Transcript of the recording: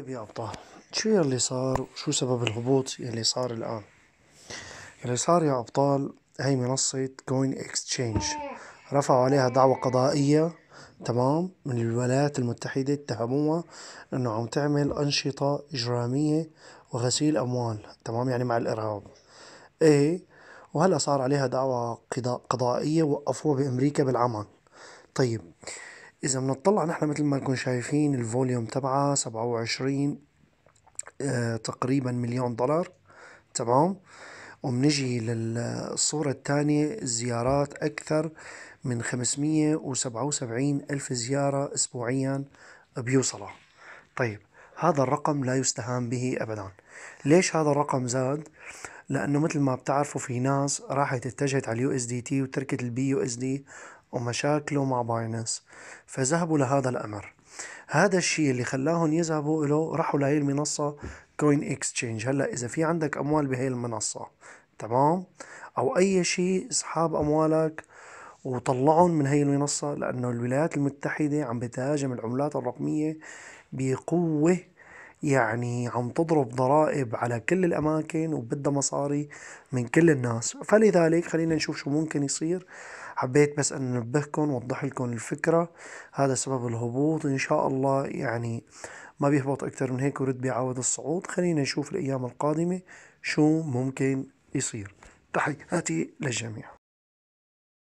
طيب يا أبطال شو يلي صار وشو سبب الهبوط يلي صار الآن يلي صار يا أبطال هي منصة كوين اكسشينج رفعوا عليها دعوة قضائية تمام من الولايات المتحدة اتهموها انه عم تعمل انشطة اجرامية وغسيل اموال تمام يعني مع الارهاب ايه وهلا صار عليها دعوة قضائية وقفوها بامريكا بالعمل طيب اذا بنطلع نحن مثل ما نكون شايفين الفوليوم تبعها سبعة وعشرين آه، تقريبا مليون دولار تمام ومنجي للصورة الثانية الزيارات أكثر من 577 ألف زيارة أسبوعيا بيوصلها طيب هذا الرقم لا يستهان به أبدا ليش هذا الرقم زاد؟ لأنه مثل ما بتعرفوا في ناس راحت اتجهت على اليو اس دي تي وتركت البي يو اس دي ومشاكله مع بايننس فذهبوا لهذا الأمر هذا الشيء اللي خلاهم يذهبوا له راحوا لهي المنصة كوين اكسشينج هلا إذا في عندك أموال بهي المنصة تمام أو أي شيء أصحاب أموالك وطلعهم من هي المنصة لأنه الولايات المتحدة عم بتهاجم العملات الرقمية بقوة يعني عم تضرب ضرائب على كل الأماكن وبدها مصاري من كل الناس فلذلك خلينا نشوف شو ممكن يصير حبيت بس أن ننبهكم ووضح لكم الفكرة هذا سبب الهبوط إن شاء الله يعني ما بيهبط أكثر من هيك ورد بيعاود الصعود خلينا نشوف الأيام القادمة شو ممكن يصير تحياتي للجميع